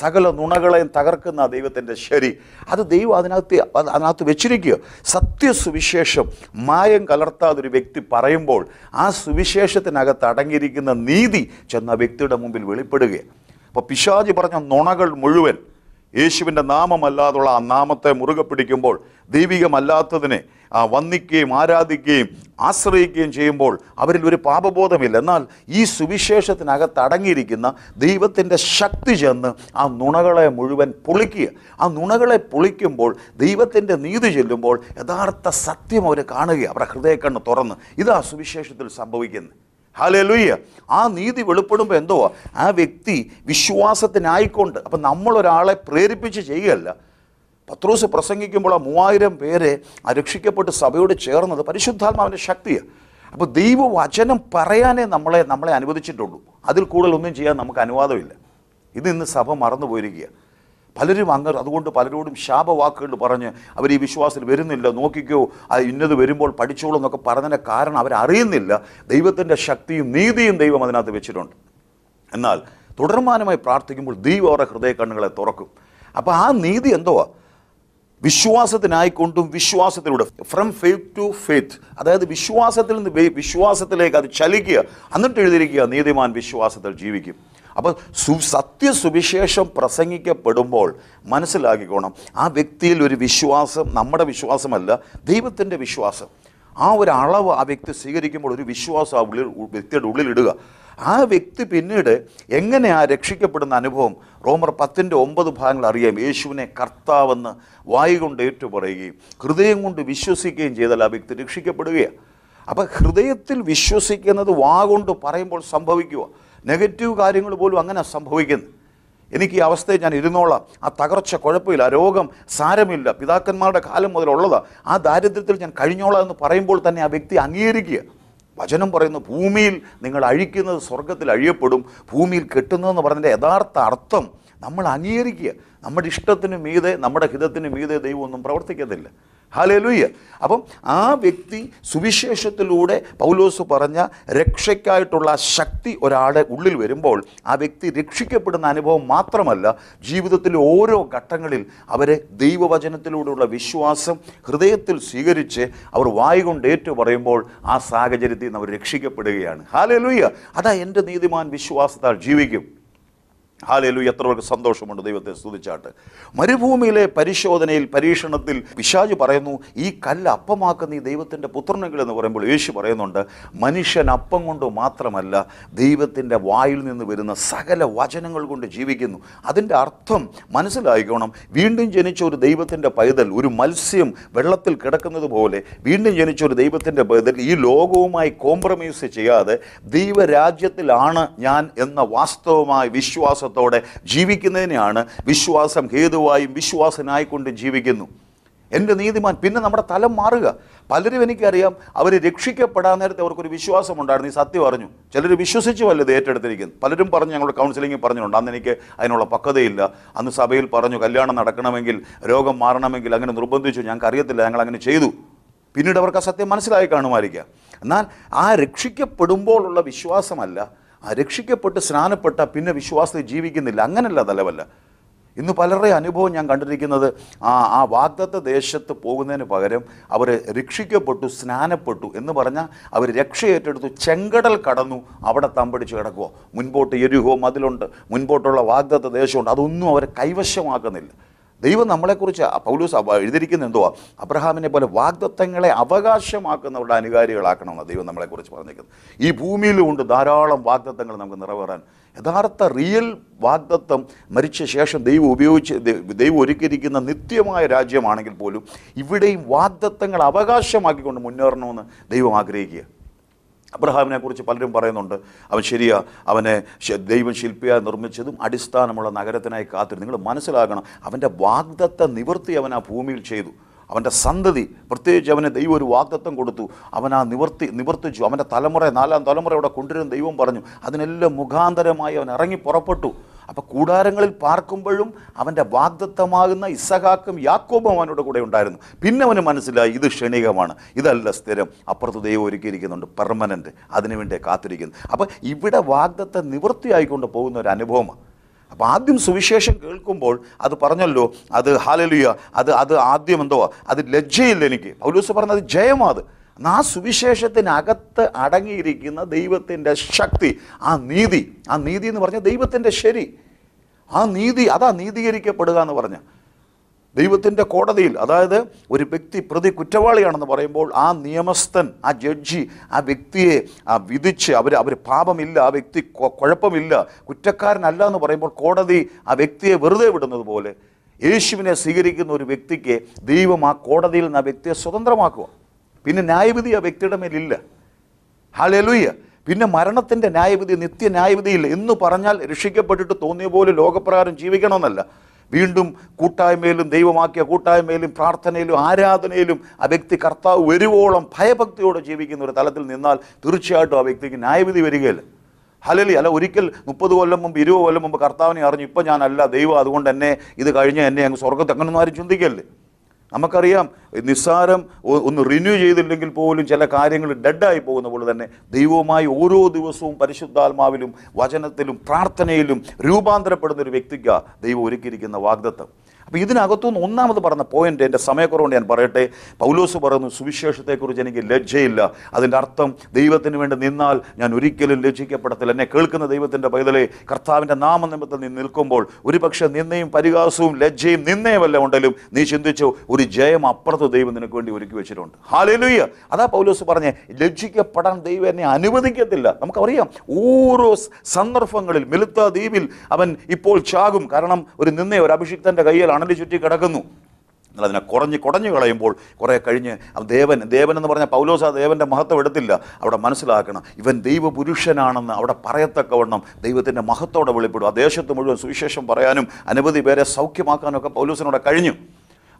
സകല നുണകളെയും തകർക്കുന്ന ദൈവത്തിൻ്റെ ശരി അത് ദൈവം അതിനകത്ത് അതിനകത്ത് വെച്ചിരിക്കുക സത്യസുവിശേഷം മായം കലർത്താതൊരു വ്യക്തി പറയുമ്പോൾ ആ സുവിശേഷത്തിനകത്ത് അടങ്ങിയിരിക്കുന്ന നീതി ചെന്ന വ്യക്തിയുടെ മുമ്പിൽ വെളിപ്പെടുകയാണ് അപ്പോൾ പിശാജി പറഞ്ഞ നുണകൾ മുഴുവൻ യേശുവിൻ്റെ നാമമല്ലാതുള്ള ആ നാമത്തെ മുറുകെ പിടിക്കുമ്പോൾ ദൈവികമല്ലാത്തതിനെ വന്നിക്കുകയും ആരാധിക്കുകയും ആശ്രയിക്കുകയും ചെയ്യുമ്പോൾ അവരിൽ ഒരു പാപബോധമില്ല എന്നാൽ ഈ സുവിശേഷത്തിനകത്ത് അടങ്ങിയിരിക്കുന്ന ദൈവത്തിൻ്റെ ശക്തി ചെന്ന് ആ നുണകളെ മുഴുവൻ പൊളിക്കുക ആ നുണകളെ പൊളിക്കുമ്പോൾ ദൈവത്തിൻ്റെ നീതി ചെല്ലുമ്പോൾ യഥാർത്ഥ സത്യം അവർ കാണുക അവരുടെ ഹൃദയക്കണ്ണ് തുറന്ന് ഇതാ സുവിശേഷത്തിൽ സംഭവിക്കുന്നത് ഹാലലൂയ്യ ആ നീതി വെളിപ്പെടുമ്പോൾ എന്തോ ആ വ്യക്തി വിശ്വാസത്തിനായിക്കൊണ്ട് അപ്പം നമ്മളൊരാളെ പ്രേരിപ്പിച്ച് ചെയ്യുകയല്ല പത്രോസ് പ്രസംഗിക്കുമ്പോൾ ആ മൂവായിരം പേരെ ആ രക്ഷിക്കപ്പെട്ട് സഭയോട് ചേർന്നത് പരിശുദ്ധാത്മാവിൻ്റെ ശക്തിയാണ് അപ്പോൾ ദൈവവചനം പറയാനേ നമ്മളെ നമ്മളെ അനുവദിച്ചിട്ടുള്ളൂ അതിൽ കൂടുതലൊന്നും ചെയ്യാൻ നമുക്ക് അനുവാദമില്ല ഇത് ഇന്ന് സഭ മറന്നു പോയിരിക്കുകയാണ് പലരും അങ്ങർ അതുകൊണ്ട് പലരോടും ശാപവാക്കുകൾ പറഞ്ഞ് അവർ ഈ വിശ്വാസത്തിൽ വരുന്നില്ല നോക്കിക്കോ അത് ഇന്നത് വരുമ്പോൾ പഠിച്ചോളൂ എന്നൊക്കെ പറഞ്ഞതിനെ കാരണം അവരറിയുന്നില്ല ദൈവത്തിൻ്റെ ശക്തിയും നീതിയും ദൈവം അതിനകത്ത് വെച്ചിട്ടുണ്ട് എന്നാൽ തുടർമാനമായി പ്രാർത്ഥിക്കുമ്പോൾ ദൈവം അവരുടെ ഹൃദയ കണ്ണുകളെ തുറക്കും അപ്പോൾ ആ നീതി എന്തോ വിശ്വാസത്തിനായിക്കൊണ്ടും വിശ്വാസത്തിലൂടെ ഫ്രം ഫെയ്ത്ത് ടു ഫെയ്ത്ത് അതായത് വിശ്വാസത്തിൽ നിന്ന് വിശ്വാസത്തിലേക്ക് അത് ചലിക്കുക എന്നിട്ട് എഴുതിയിരിക്കുക നീതിമാൻ വിശ്വാസത്തിൽ ജീവിക്കും അപ്പോൾ സു സുവിശേഷം പ്രസംഗിക്കപ്പെടുമ്പോൾ മനസ്സിലാക്കിക്കോണം ആ വ്യക്തിയിൽ ഒരു വിശ്വാസം നമ്മുടെ വിശ്വാസമല്ല ദൈവത്തിൻ്റെ വിശ്വാസം ആ ഒരു അളവ് ആ വ്യക്തി സ്വീകരിക്കുമ്പോൾ ഒരു വിശ്വാസം ആ ഉള്ളിൽ വ്യക്തിയുടെ ഉള്ളിലിടുക ആ വ്യക്തി പിന്നീട് എങ്ങനെ ആ രക്ഷിക്കപ്പെടുന്ന അനുഭവം റോമർ പത്തിൻ്റെ ഒമ്പത് ഭാഗങ്ങൾ അറിയാം യേശുവിനെ കർത്താവെന്ന് വായു കൊണ്ട് ഏറ്റു ഹൃദയം കൊണ്ട് വിശ്വസിക്കുകയും ചെയ്താൽ ആ വ്യക്തി രക്ഷിക്കപ്പെടുകയാണ് അപ്പം ഹൃദയത്തിൽ വിശ്വസിക്കുന്നത് വാ കൊണ്ട് പറയുമ്പോൾ സംഭവിക്കുക നെഗറ്റീവ് കാര്യങ്ങൾ പോലും അങ്ങനെ സംഭവിക്കുന്നു എനിക്ക് ഈ അവസ്ഥയിൽ ഞാൻ ഇരുന്നോളാം ആ തകർച്ച കുഴപ്പമില്ല രോഗം സാരമില്ല പിതാക്കന്മാരുടെ കാലം മുതലുള്ളതാണ് ആ ദാരിദ്ര്യത്തിൽ ഞാൻ കഴിഞ്ഞോളാം എന്ന് പറയുമ്പോൾ തന്നെ ആ വ്യക്തി അംഗീകരിക്കുക വചനം പറയുന്നു ഭൂമിയിൽ നിങ്ങൾ അഴിക്കുന്നത് സ്വർഗത്തിൽ അഴിയപ്പെടും ഭൂമിയിൽ കെട്ടുന്നതെന്ന് പറഞ്ഞതിൻ്റെ യഥാർത്ഥ അർത്ഥം നമ്മൾ അംഗീകരിക്കുക നമ്മുടെ ഇഷ്ടത്തിന് മീതെ നമ്മുടെ ഹിതത്തിന് മീതെ ദൈവമൊന്നും പ്രവർത്തിക്കത്തില്ല ഹാലലുയ്യ അപ്പം ആ വ്യക്തി സുവിശേഷത്തിലൂടെ പൗലോസ് പറഞ്ഞ രക്ഷയ്ക്കായിട്ടുള്ള ശക്തി ഒരാളുടെ ഉള്ളിൽ വരുമ്പോൾ ആ വ്യക്തി രക്ഷിക്കപ്പെടുന്ന അനുഭവം മാത്രമല്ല ജീവിതത്തിലെ ഓരോ ഘട്ടങ്ങളിൽ അവരെ ദൈവവചനത്തിലൂടെയുള്ള വിശ്വാസം ഹൃദയത്തിൽ സ്വീകരിച്ച് അവർ കൊണ്ട് ഏറ്റു പറയുമ്പോൾ ആ സാഹചര്യത്തിൽ നിന്ന് അവർ രക്ഷിക്കപ്പെടുകയാണ് ഹാലലുയ്യ അതാ എൻ്റെ നീതിമാൻ വിശ്വാസത്താൽ ജീവിക്കും ഹാലേലു പേർക്ക് സന്തോഷമുണ്ട് ദൈവത്തെ സ്തുതിച്ചാട്ട് മരുഭൂമിയിലെ പരിശോധനയിൽ പരീക്ഷണത്തിൽ പിശാജ് പറയുന്നു ഈ കല്ല് അപ്പമാക്കുന്ന ഈ ദൈവത്തിൻ്റെ പുത്രനെങ്കിൽ എന്ന് പറയുമ്പോൾ യേശു പറയുന്നുണ്ട് മനുഷ്യൻ അപ്പം കൊണ്ട് മാത്രമല്ല ദൈവത്തിൻ്റെ വായിൽ നിന്ന് വരുന്ന സകല വചനങ്ങൾ കൊണ്ട് ജീവിക്കുന്നു അതിൻ്റെ അർത്ഥം മനസ്സിലായിക്കോണം വീണ്ടും ജനിച്ച ഒരു ദൈവത്തിൻ്റെ പൈതൽ ഒരു മത്സ്യം വെള്ളത്തിൽ കിടക്കുന്നത് പോലെ വീണ്ടും ജനിച്ച ഒരു ദൈവത്തിൻ്റെ പൈതൽ ഈ ലോകവുമായി കോംപ്രമൈസ് ചെയ്യാതെ ദൈവരാജ്യത്തിലാണ് ഞാൻ എന്ന വാസ്തവമായ വിശ്വാസം വിശ്വാസത്തോടെ ജീവിക്കുന്നതിനെയാണ് വിശ്വാസം ഹേതുവായും വിശ്വാസനായിക്കൊണ്ട് ജീവിക്കുന്നു എൻ്റെ നീതിമാൻ പിന്നെ നമ്മുടെ തലം മാറുക പലരും എനിക്കറിയാം അവർ രക്ഷിക്കപ്പെടാൻ നേരത്തെ അവർക്കൊരു വിശ്വാസമുണ്ടായിരുന്നു ഈ സത്യം അറിഞ്ഞു ചിലർ വിശ്വസിച്ചു വല്ലത് ഏറ്റെടുത്തിരിക്കുന്നു പലരും പറഞ്ഞു ഞങ്ങളുടെ കൗൺസിലിംഗ് പറഞ്ഞിട്ടുണ്ട് അന്ന് എനിക്ക് അതിനുള്ള പക്വതയില്ല അന്ന് സഭയിൽ പറഞ്ഞു കല്യാണം നടക്കണമെങ്കിൽ രോഗം മാറണമെങ്കിൽ അങ്ങനെ നിർബന്ധിച്ചു ഞങ്ങൾക്ക് അറിയത്തില്ല ഞങ്ങൾ അങ്ങനെ ചെയ്തു പിന്നീട് അവർക്ക് ആ സത്യം മനസ്സിലായി കാണുമായിരിക്കാം എന്നാൽ ആ രക്ഷിക്കപ്പെടുമ്പോഴുള്ള വിശ്വാസമല്ല രക്ഷിക്കപ്പെട്ട് സ്നാനപ്പെട്ട പിന്നെ വിശ്വാസത്തിൽ ജീവിക്കുന്നില്ല അങ്ങനല്ല തലവല്ല ഇന്ന് പലരുടെ അനുഭവം ഞാൻ കണ്ടിരിക്കുന്നത് ആ ആ വാഗ്ദത്ത ദേശത്ത് പോകുന്നതിന് പകരം അവർ രക്ഷിക്കപ്പെട്ടു സ്നാനപ്പെട്ടു എന്ന് പറഞ്ഞാൽ അവർ രക്ഷ ഏറ്റെടുത്തു ചെങ്കടൽ കടന്നു അവിടെ തമ്പടിച്ച് കിടക്കുമോ മുൻപോട്ട് എരുഹോ മതിലുണ്ട് മുൻപോട്ടുള്ള വാഗ്ദത്ത ദേശമുണ്ട് അതൊന്നും അവരെ കൈവശമാക്കുന്നില്ല ദൈവം നമ്മളെക്കുറിച്ച് പൗലൂസ് എഴുതിയിരിക്കുന്ന എന്തുവാ അബ്രഹാമിനെ പോലെ വാഗ്ദത്തങ്ങളെ അവകാശമാക്കുന്നവരുടെ അനുകാരികളാക്കണമെന്ന് ദൈവം നമ്മളെക്കുറിച്ച് പറഞ്ഞിരിക്കുന്നത് ഈ ഭൂമിയിലുമുണ്ട് ധാരാളം വാഗ്ദത്വങ്ങൾ നമുക്ക് നിറവേറാൻ യഥാർത്ഥ റിയൽ വാഗ്ദത്തം മരിച്ച ശേഷം ദൈവം ഉപയോഗിച്ച് ദൈവം ഒരുക്കിയിരിക്കുന്ന നിത്യമായ രാജ്യമാണെങ്കിൽ പോലും ഇവിടെയും വാഗ്ദത്വങ്ങൾ അവകാശമാക്കിക്കൊണ്ട് മുന്നേറണമെന്ന് ദൈവം ആഗ്രഹിക്കുക അബ്രഹാമിനെ കുറിച്ച് പലരും പറയുന്നുണ്ട് അവൻ ശരിയാ അവനെ ദൈവം ശില്പിയായി നിർമ്മിച്ചതും അടിസ്ഥാനമുള്ള നഗരത്തിനായി കാത്തിരുന്നു നിങ്ങൾ മനസ്സിലാക്കണം അവൻ്റെ വാഗ്ദത്ത നിവൃത്തി അവൻ ആ ഭൂമിയിൽ ചെയ്തു അവൻ്റെ സന്തതി പ്രത്യേകിച്ച് അവന് ദൈവം ഒരു വാഗ്ദത്വം കൊടുത്തു അവൻ ആ നിവർത്തി നിവർത്തിച്ചു അവൻ്റെ തലമുറ നാലാം തലമുറ അവിടെ കൊണ്ടുവരുന്ന ദൈവം പറഞ്ഞു അതിനെല്ലാം മുഖാന്തരമായി അവൻ ഇറങ്ങി പുറപ്പെട്ടു അപ്പോൾ കൂടാരങ്ങളിൽ പാർക്കുമ്പോഴും അവൻ്റെ വാഗ്ദത്തമാകുന്ന ഇസഹാക്കും യാക്കോബും അവനോട് കൂടെ ഉണ്ടായിരുന്നു പിന്നെ അവന് മനസ്സിലായി ഇത് ക്ഷണികമാണ് ഇതല്ല സ്ഥിരം അപ്പുറത്ത് ദൈവം ഒരുക്കിയിരിക്കുന്നുണ്ട് പെർമനൻ്റ് അതിനുവേണ്ടി കാത്തിരിക്കുന്നു അപ്പോൾ ഇവിടെ വാഗ്ദത്തെ നിവൃത്തിയായിക്കൊണ്ട് പോകുന്ന ഒരു അനുഭവമാണ് അപ്പോൾ ആദ്യം സുവിശേഷം കേൾക്കുമ്പോൾ അത് പറഞ്ഞല്ലോ അത് ഹാലലിയ അത് അത് ആദ്യം എന്തോ അത് ലജ്ജയില്ല എനിക്ക് പൗലൂസ് പറഞ്ഞത് ജയമാണ് ആ സുവിശേഷത്തിനകത്ത് അടങ്ങിയിരിക്കുന്ന ദൈവത്തിൻ്റെ ശക്തി ആ നീതി ആ നീതി എന്ന് പറഞ്ഞാൽ ദൈവത്തിൻ്റെ ശരി ആ നീതി അതാ നീതീകരിക്കപ്പെടുക എന്ന് പറഞ്ഞാൽ ദൈവത്തിൻ്റെ കോടതിയിൽ അതായത് ഒരു വ്യക്തി പ്രതി കുറ്റവാളിയാണെന്ന് പറയുമ്പോൾ ആ നിയമസ്ഥൻ ആ ജഡ്ജി ആ വ്യക്തിയെ ആ വിധിച്ച് അവർ അവർ പാപമില്ല ആ വ്യക്തി കുഴപ്പമില്ല കുറ്റക്കാരനല്ല എന്ന് പറയുമ്പോൾ കോടതി ആ വ്യക്തിയെ വെറുതെ വിടുന്നത് പോലെ യേശുവിനെ സ്വീകരിക്കുന്ന ഒരു വ്യക്തിക്ക് ദൈവം ആ കോടതിയിൽ നിന്ന് ആ വ്യക്തിയെ സ്വതന്ത്രമാക്കുക പിന്നെ ന്യായവിധി ആ വ്യക്തിയുടെ മേലില്ല ഹാലലൂയ്യ പിന്നെ മരണത്തിൻ്റെ ന്യായവിധി നിത്യ ന്യായവിധിയില്ല എന്ന് പറഞ്ഞാൽ രക്ഷിക്കപ്പെട്ടിട്ട് തോന്നിയ പോലെ ലോകപ്രകാരം ജീവിക്കണമെന്നല്ല വീണ്ടും കൂട്ടായ്മയിലും ദൈവമാക്കിയ കൂട്ടായ്മയിലും പ്രാർത്ഥനയിലും ആരാധനയിലും ആ വ്യക്തി കർത്താവ് വരുവോളം ഭയഭക്തിയോടെ ജീവിക്കുന്ന ഒരു തലത്തിൽ നിന്നാൽ തീർച്ചയായിട്ടും ആ വ്യക്തിക്ക് ന്യായവിധി വരികയില്ല ഹലലി അല്ല ഒരിക്കൽ മുപ്പത് കൊല്ലം മുമ്പ് ഇരുപത് കൊല്ലം മുമ്പ് കർത്താവിനെ അറിഞ്ഞു ഇപ്പം ഞാനല്ല ദൈവം അതുകൊണ്ട് തന്നെ ഇത് കഴിഞ്ഞ് എന്നെ അങ്ങ് സ്വർഗത്ത് അങ്ങനൊന്നും ആരും ചിന്തിക്കല്ലേ നമുക്കറിയാം നിസ്സാരം ഒന്ന് റിന്യൂ ചെയ്തില്ലെങ്കിൽ പോലും ചില കാര്യങ്ങൾ ഡെഡായി പോകുന്ന പോലെ തന്നെ ദൈവവുമായി ഓരോ ദിവസവും പരിശുദ്ധാത്മാവിലും വചനത്തിലും പ്രാർത്ഥനയിലും രൂപാന്തരപ്പെടുന്ന ഒരു വ്യക്തിക്ക് ദൈവം ഒരുക്കിയിരിക്കുന്ന വാഗ്ദത്തം അപ്പോൾ ഇതിനകത്തുനിന്ന് ഒന്നാമത് പറഞ്ഞ പോയിന്റ് എൻ്റെ സമയക്കുറവുണ്ട് ഞാൻ പറയട്ടെ പൗലോസ് പറയുന്നു സുവിശേഷത്തെക്കുറിച്ച് എനിക്ക് ലജ്ജയില്ല അതിൻ്റെ അർത്ഥം ദൈവത്തിന് വേണ്ടി നിന്നാൽ ഞാൻ ഒരിക്കലും ലജ്ജിക്കപ്പെടത്തില്ല എന്നെ കേൾക്കുന്ന ദൈവത്തിൻ്റെ പൈതലെ കർത്താവിൻ്റെ നാമനിമിത്തം നീ നിൽക്കുമ്പോൾ ഒരു പക്ഷേ നിന്നെയും പരിഹാസവും ലജ്ജയും നിന്നയുമല്ല ഉണ്ടെങ്കിലും നീ ചിന്തിച്ചു ഒരു ജയം അപ്പുറത്ത് ദൈവം നിനക്ക് വേണ്ടി ഒരുക്കി വെച്ചിട്ടുണ്ട് ഹാലലുയ്യ അതാ പൗലോസ് പറഞ്ഞേ ലജ്ജിക്കപ്പെടാൻ ദൈവം എന്നെ അനുവദിക്കത്തില്ല നമുക്കറിയാം ഓരോ സന്ദർഭങ്ങളിൽ മിലുത്ത ദ്വീപിൽ അവൻ ഇപ്പോൾ ചാകും കാരണം ഒരു നിന്നേ ഒരു അഭിഷിക്തൻ്റെ കയ്യിലാണ് മണൽ ചുറ്റി കിടക്കുന്നു എന്നാൽ അതിനെ കുറഞ്ഞ് കുടഞ്ഞു കളയുമ്പോൾ കുറേ കഴിഞ്ഞ് ദേവൻ ദേവൻ എന്ന് പറഞ്ഞാൽ പൗലോസ ദേവൻ്റെ മഹത്വം എടുത്തില്ല അവിടെ മനസ്സിലാക്കണം ഇവൻ ദൈവപുരുഷനാണെന്ന് അവിടെ പറയത്തക്കവണ്ണം ദൈവത്തിൻ്റെ മഹത്തോടെ വെളിപ്പെടും ആ ദേശത്ത് മുഴുവൻ സുവിശേഷം പറയാനും അനവധി പേരെ സൗഖ്യമാക്കാനൊക്കെ പൗലോസിനോടെ കഴിഞ്ഞു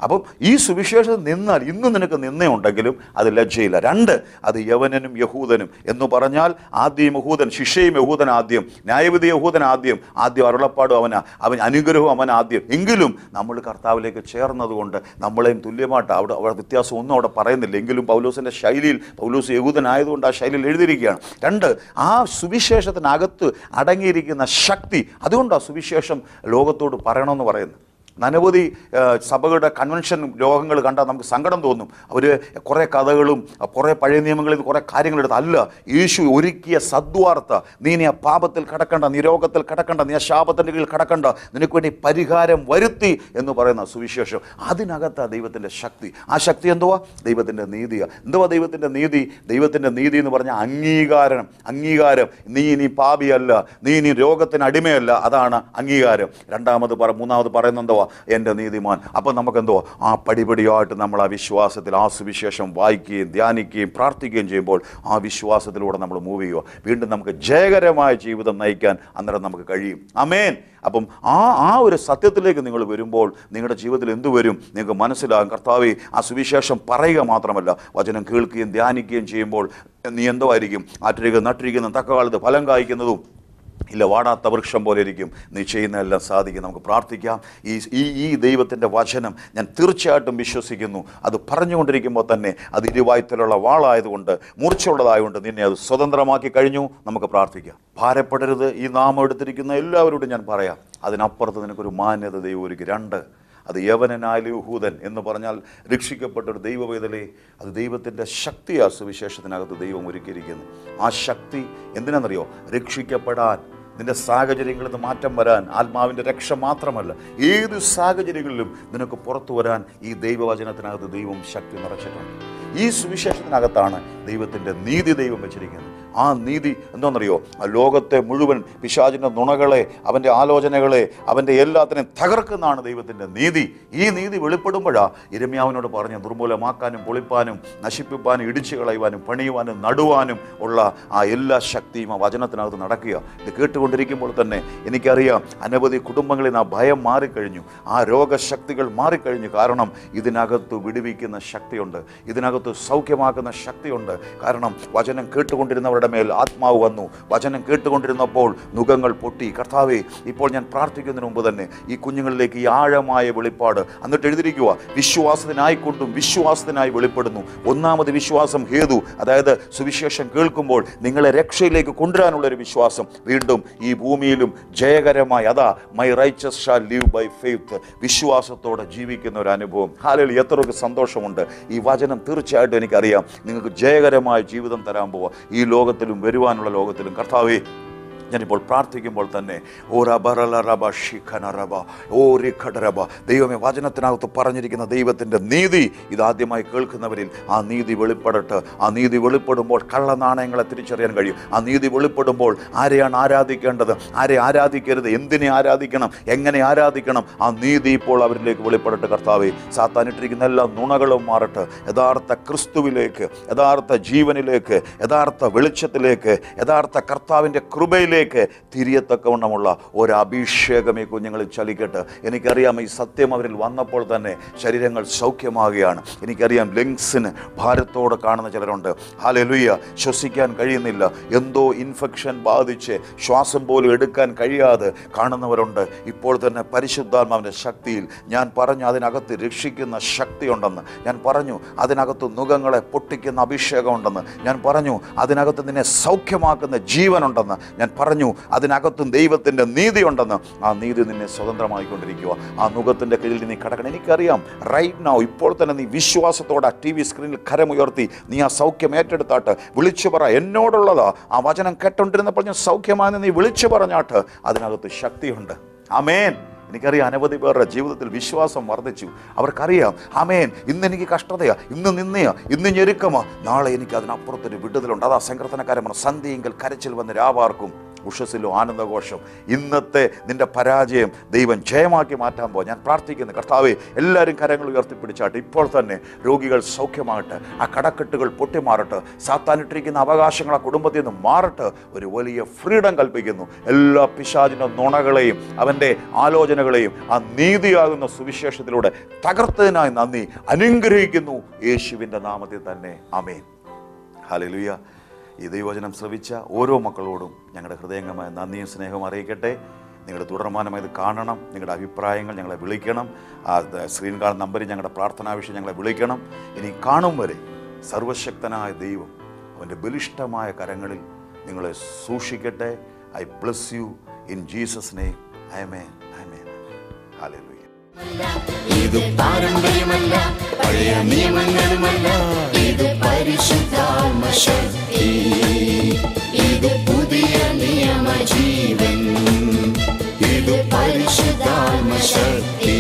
അപ്പം ഈ സുവിശേഷം നിന്നാൽ ഇന്ന് നിനക്ക് നിന്നേ ഉണ്ടെങ്കിലും അത് ലജ്ജയില്ല രണ്ട് അത് യവനനും യഹൂദനും എന്ന് പറഞ്ഞാൽ ആദ്യം യഹൂദൻ ശിഷ്യയും യഹൂദൻ ആദ്യം ന്യായവിധി യഹൂദൻ ആദ്യം ആദ്യം അരുളപ്പാടും അവനാ അവൻ അനുഗ്രഹവും അവൻ ആദ്യം എങ്കിലും നമ്മൾ കർത്താവിലേക്ക് ചേർന്നതുകൊണ്ട് നമ്മളെയും തുല്യമായിട്ട് അവിടെ അവിടെ വ്യത്യാസം ഒന്നും അവിടെ പറയുന്നില്ല എങ്കിലും പൗലൂസിൻ്റെ ശൈലിയിൽ പൗലൂസ് യഹൂദനായതുകൊണ്ട് ആ ശൈലിയിൽ എഴുതിയിരിക്കുകയാണ് രണ്ട് ആ സുവിശേഷത്തിനകത്ത് അടങ്ങിയിരിക്കുന്ന ശക്തി അതുകൊണ്ടാണ് സുവിശേഷം ലോകത്തോട് പറയണമെന്ന് പറയുന്നത് അനവധി സഭകളുടെ കൺവെൻഷൻ ലോകങ്ങൾ കണ്ടാൽ നമുക്ക് സങ്കടം തോന്നും അവർ കുറേ കഥകളും കുറേ പഴയ നിയമങ്ങളിൽ നിന്ന് കുറേ കാര്യങ്ങളെടുത്ത് അല്ല യേശു ഒരുക്കിയ സദ്വാർത്ത നീ നീ ആ പാപത്തിൽ കടക്കണ്ട നീ രോഗത്തിൽ കടക്കണ്ട നീ ആ ശാപത്തിൻ്റെ കീഴിൽ കടക്കണ്ട നിനക്ക് വേണ്ടി പരിഹാരം വരുത്തി എന്ന് പറയുന്ന സുവിശേഷം അതിനകത്താണ് ദൈവത്തിൻ്റെ ശക്തി ആ ശക്തി എന്തുവാ ദൈവത്തിൻ്റെ നീതിയാണ് എന്തുവാ ദൈവത്തിൻ്റെ നീതി ദൈവത്തിൻ്റെ നീതി എന്ന് പറഞ്ഞാൽ അംഗീകാരം അംഗീകാരം നീ ഇനി പാപിയല്ല നീ ഇനി രോഗത്തിന് അടിമയല്ല അതാണ് അംഗീകാരം രണ്ടാമത് പറ മൂന്നാമത് പറയുന്നത് യഹോവ എൻ്റെ നീതിമാൻ അപ്പോൾ നമുക്കെന്തോ ആ പടിപടിയായിട്ട് നമ്മൾ ആ വിശ്വാസത്തിൽ ആ സുവിശേഷം വായിക്കുകയും ധ്യാനിക്കുകയും പ്രാർത്ഥിക്കുകയും ചെയ്യുമ്പോൾ ആ വിശ്വാസത്തിലൂടെ നമ്മൾ മൂവ് ചെയ്യുക വീണ്ടും നമുക്ക് ജയകരമായ ജീവിതം നയിക്കാൻ അന്നേരം നമുക്ക് കഴിയും അമേൻ അപ്പം ആ ആ ഒരു സത്യത്തിലേക്ക് നിങ്ങൾ വരുമ്പോൾ നിങ്ങളുടെ ജീവിതത്തിൽ എന്തു വരും നിങ്ങൾക്ക് മനസ്സിലാകും കർത്താവ് ആ സുവിശേഷം പറയുക മാത്രമല്ല വചനം കേൾക്കുകയും ധ്യാനിക്കുകയും ചെയ്യുമ്പോൾ നീ എന്തോ ആയിരിക്കും ആറ്റിരിക്കുന്ന നട്ടിരിക്കുന്ന തക്കകാലത്ത് ഫലം കായ്ക്കുന്നതും ഇല്ല വാടാത്ത വൃക്ഷം പോലെ ഇരിക്കും നീ ചെയ്യുന്നതെല്ലാം സാധിക്കും നമുക്ക് പ്രാർത്ഥിക്കാം ഈ ഈ ഈ ദൈവത്തിൻ്റെ വചനം ഞാൻ തീർച്ചയായിട്ടും വിശ്വസിക്കുന്നു അത് പറഞ്ഞുകൊണ്ടിരിക്കുമ്പോൾ തന്നെ അത് ഇരുവായുത്തിലുള്ള വാളായതുകൊണ്ട് മൂർച്ചയുള്ളതായതുകൊണ്ട് നിന്നെ അത് സ്വതന്ത്രമാക്കി കഴിഞ്ഞു നമുക്ക് പ്രാർത്ഥിക്കാം ഭാരപ്പെടരുത് ഈ നാമം എടുത്തിരിക്കുന്ന എല്ലാവരോടും ഞാൻ പറയാം അതിനപ്പുറത്ത് നിനക്കൊരു മാന്യത ദൈവം ഒരുക്കി രണ്ട് അത് യവനനായാലും യഹൂദൻ എന്ന് പറഞ്ഞാൽ രക്ഷിക്കപ്പെട്ട ഒരു ദൈവവേദലേ അത് ദൈവത്തിൻ്റെ ശക്തിയാ സുവിശേഷത്തിനകത്ത് ദൈവം ഒരുക്കിയിരിക്കുന്നു ആ ശക്തി എന്തിനാണെന്നറിയോ രക്ഷിക്കപ്പെടാൻ നിൻ്റെ സാഹചര്യങ്ങളിൽ നിന്ന് മാറ്റം വരാൻ ആത്മാവിൻ്റെ രക്ഷ മാത്രമല്ല ഏത് സാഹചര്യങ്ങളിലും നിനക്ക് പുറത്തു വരാൻ ഈ ദൈവവചനത്തിനകത്ത് ദൈവം ശക്തി നിറച്ചിട്ടുണ്ട് ഈ സുവിശേഷത്തിനകത്താണ് ദൈവത്തിൻ്റെ നീതി ദൈവം വെച്ചിരിക്കുന്നത് ആ നീതി എന്താണെന്നറിയോ ലോകത്തെ മുഴുവൻ പിശാചിൻ്റെ നുണകളെ അവൻ്റെ ആലോചനകളെ അവൻ്റെ എല്ലാത്തിനെയും തകർക്കുന്നതാണ് ദൈവത്തിൻ്റെ നീതി ഈ നീതി വെളിപ്പെടുമ്പോഴാണ് ഇരമ്യാവിനോട് പറഞ്ഞ് നിർമൂലമാക്കാനും പൊളിപ്പാനും നശിപ്പിപ്പാനും ഇടിച്ചു കളയുവാനും പണിയുവാനും നടുവാനും ഉള്ള ആ എല്ലാ ശക്തിയും ആ വചനത്തിനകത്ത് നടക്കുക ഇത് കേട്ടുകൊണ്ട് കൊണ്ടിരിക്കുമ്പോൾ തന്നെ എനിക്കറിയാം അനവധി കുടുംബങ്ങളിൽ ആ ഭയം മാറിക്കഴിഞ്ഞു ആ രോഗശക്തികൾ മാറിക്കഴിഞ്ഞു കാരണം ഇതിനകത്ത് വിടുവിക്കുന്ന ശക്തിയുണ്ട് ഇതിനകത്ത് സൗഖ്യമാക്കുന്ന ശക്തിയുണ്ട് കാരണം വചനം കേട്ടുകൊണ്ടിരുന്നവരുടെ മേൽ ആത്മാവ് വന്നു വചനം കേട്ടുകൊണ്ടിരുന്നപ്പോൾ മുഖങ്ങൾ പൊട്ടി കർത്താവെ ഇപ്പോൾ ഞാൻ പ്രാർത്ഥിക്കുന്നതിന് മുമ്പ് തന്നെ ഈ കുഞ്ഞുങ്ങളിലേക്ക് ഈ ആഴമായ വെളിപ്പാട് എന്നിട്ട് എഴുതിയിരിക്കുക വിശ്വാസത്തിനായിക്കൊണ്ടും വിശ്വാസത്തിനായി വെളിപ്പെടുന്നു ഒന്നാമത് വിശ്വാസം ഹേതു അതായത് സുവിശേഷം കേൾക്കുമ്പോൾ നിങ്ങളെ രക്ഷയിലേക്ക് കൊണ്ടുവരാനുള്ള ഒരു വിശ്വാസം വീണ്ടും ഈ ഭൂമിയിലും ജയകരമായി അതാ my righteous shall live by faith വിശ്വാസത്തോടെ ജീവിക്കുന്ന ഒരു അനുഭവം ഹാലയിൽ എത്രയൊക്കെ സന്തോഷമുണ്ട് ഈ വചനം തീർച്ചയായിട്ടും എനിക്കറിയാം നിങ്ങൾക്ക് ജയകരമായ ജീവിതം തരാൻ പോവുക ഈ ലോകത്തിലും വരുവാനുള്ള ലോകത്തിലും കർത്താവേ ഞാനിപ്പോൾ പ്രാർത്ഥിക്കുമ്പോൾ തന്നെ ഓ റബറല റബ ഓ റിഖട റബ ദൈവമേ വചനത്തിനകത്ത് പറഞ്ഞിരിക്കുന്ന ദൈവത്തിൻ്റെ നീതി ഇതാദ്യമായി കേൾക്കുന്നവരിൽ ആ നീതി വെളിപ്പെടട്ട് ആ നീതി വെളിപ്പെടുമ്പോൾ കള്ളനാണയങ്ങളെ തിരിച്ചറിയാൻ കഴിയും ആ നീതി വെളിപ്പെടുമ്പോൾ ആരെയാണ് ആരാധിക്കേണ്ടത് ആരെ ആരാധിക്കരുത് എന്തിനെ ആരാധിക്കണം എങ്ങനെ ആരാധിക്കണം ആ നീതി ഇപ്പോൾ അവരിലേക്ക് വെളിപ്പെടട്ടെ കർത്താവെ സാത്താനിട്ടിരിക്കുന്ന എല്ലാ നുണകളും മാറട്ട് യഥാർത്ഥ ക്രിസ്തുവിലേക്ക് യഥാർത്ഥ ജീവനിലേക്ക് യഥാർത്ഥ വെളിച്ചത്തിലേക്ക് യഥാർത്ഥ കർത്താവിൻ്റെ കൃപയിലേക്ക് അവിടേക്ക് തിരിയത്തക്കവണ്ണമുള്ള ഒരു അഭിഷേകം ഈ കുഞ്ഞുങ്ങളിൽ ചലിക്കട്ടെ എനിക്കറിയാം ഈ സത്യം അവരിൽ വന്നപ്പോൾ തന്നെ ശരീരങ്ങൾ സൗഖ്യമാകുകയാണ് എനിക്കറിയാം ലങ്സിന് ഭാരത്തോടെ കാണുന്ന ചിലരുണ്ട് ഹാലലുയ്യ ശ്വസിക്കാൻ കഴിയുന്നില്ല എന്തോ ഇൻഫെക്ഷൻ ബാധിച്ച് ശ്വാസം പോലും എടുക്കാൻ കഴിയാതെ കാണുന്നവരുണ്ട് ഇപ്പോൾ തന്നെ പരിശുദ്ധാത്മാവിൻ്റെ ശക്തിയിൽ ഞാൻ പറഞ്ഞു അതിനകത്ത് രക്ഷിക്കുന്ന ശക്തിയുണ്ടെന്ന് ഞാൻ പറഞ്ഞു അതിനകത്ത് മുഖങ്ങളെ പൊട്ടിക്കുന്ന അഭിഷേകമുണ്ടെന്ന് ഞാൻ പറഞ്ഞു അതിനകത്ത് നിന്നെ സൗഖ്യമാക്കുന്ന ജീവനുണ്ടെന്ന് ഞാൻ പറഞ്ഞു പറഞ്ഞു അതിനകത്തും ദൈവത്തിൻ്റെ നീതിയുണ്ടെന്ന് ആ നീതി നിന്നെ സ്വതന്ത്രമായിക്കൊണ്ടിരിക്കുക ആ മുഖത്തിൻ്റെ കീഴിൽ നീ കിടക്കണം എനിക്കറിയാം റൈറ്റ് നൗ ഇപ്പോൾ തന്നെ നീ വിശ്വാസത്തോടെ ടി വി സ്ക്രീനിൽ കരമുയർത്തി നീ ആ സൗഖ്യം ഏറ്റെടുത്താട്ട് വിളിച്ചു പറ എന്നോടുള്ളതാ ആ വചനം കേട്ടോണ്ടിരുന്നപ്പോൾ ഞാൻ സൗഖ്യമായി നീ വിളിച്ചു പറഞ്ഞാട്ട് അതിനകത്ത് ശക്തിയുണ്ട് അമേൻ എനിക്കറിയാം അനവധി പേരുടെ ജീവിതത്തിൽ വിശ്വാസം വർദ്ധിച്ചു അവർക്കറിയാം അമേൻ ഇന്ന് എനിക്ക് കഷ്ടതയാ ഇന്ന് നിന്നയാ ഇന്ന് ഞെരുക്കമാ നാളെ എനിക്ക് അതിനപ്പുറത്തൊരു വിടുതലുണ്ട് അതാ സങ്കീർത്തനക്കാരമാണ് സന്ധിയെങ്കിൽ കരച്ചിൽ വന്ന് രാവാർക്കും ഉഷസ്സിലോ ആനന്ദഘോഷം ഇന്നത്തെ നിൻ്റെ പരാജയം ദൈവം ജയമാക്കി മാറ്റാൻ പോകും ഞാൻ പ്രാർത്ഥിക്കുന്നു കർത്താവെ എല്ലാവരും കരങ്ങൾ ഉയർത്തിപ്പിടിച്ചാട്ടെ ഇപ്പോൾ തന്നെ രോഗികൾ സൗഖ്യമാകട്ടെ ആ കടക്കെട്ടുകൾ പൊട്ടിമാറട്ടെ സാത്താനിട്ടിരിക്കുന്ന അവകാശങ്ങൾ ആ കുടുംബത്തിൽ നിന്ന് മാറട്ടെ ഒരു വലിയ ഫ്രീഡം കൽപ്പിക്കുന്നു എല്ലാ പിശാചിൻ്റെ നുണകളെയും അവൻ്റെ ആലോചനകളെയും ആ നീതിയാകുന്ന സുവിശേഷത്തിലൂടെ തകർത്തതിനായി നന്ദി അനുഗ്രഹിക്കുന്നു യേശുവിൻ്റെ നാമത്തിൽ തന്നെ അമേൻ ഹാലലുയ്യ ഈ ദൈവചനം ശ്രവിച്ച ഓരോ മക്കളോടും ഞങ്ങളുടെ ഹൃദയംഗമായ നന്ദിയും സ്നേഹവും അറിയിക്കട്ടെ നിങ്ങളുടെ തുടർമാനമായത് കാണണം നിങ്ങളുടെ അഭിപ്രായങ്ങൾ ഞങ്ങളെ വിളിക്കണം ആ സ്ക്രീൻ കാർഡ് നമ്പറിൽ ഞങ്ങളുടെ പ്രാർത്ഥനാ വിഷയം ഞങ്ങളെ വിളിക്കണം ഇനി കാണും വരെ സർവശക്തനായ ദൈവം അവൻ്റെ ബലിഷ്ഠമായ കരങ്ങളിൽ നിങ്ങളെ സൂക്ഷിക്കട്ടെ I bless you in Jesus name ഐ മേ ഐ മേ ഹാലേ ഇത് പാരമ്പര്യമല്ല പഴയ നിയമങ്ങളുമല്ല ഇത് പരിശുദ്ധാത്മ ശക്തി ഇത് പുതിയ നിയമ ജീവൻ ഇത് പരിശുദ്ധാത്മ ശക്തി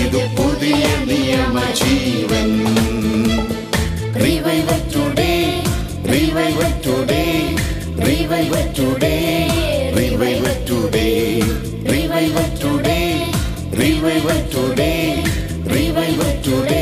ഇത് പുതിയ നിയമ ജീവൻ Revive it today, revive it today, revive it today. revival today, revival today.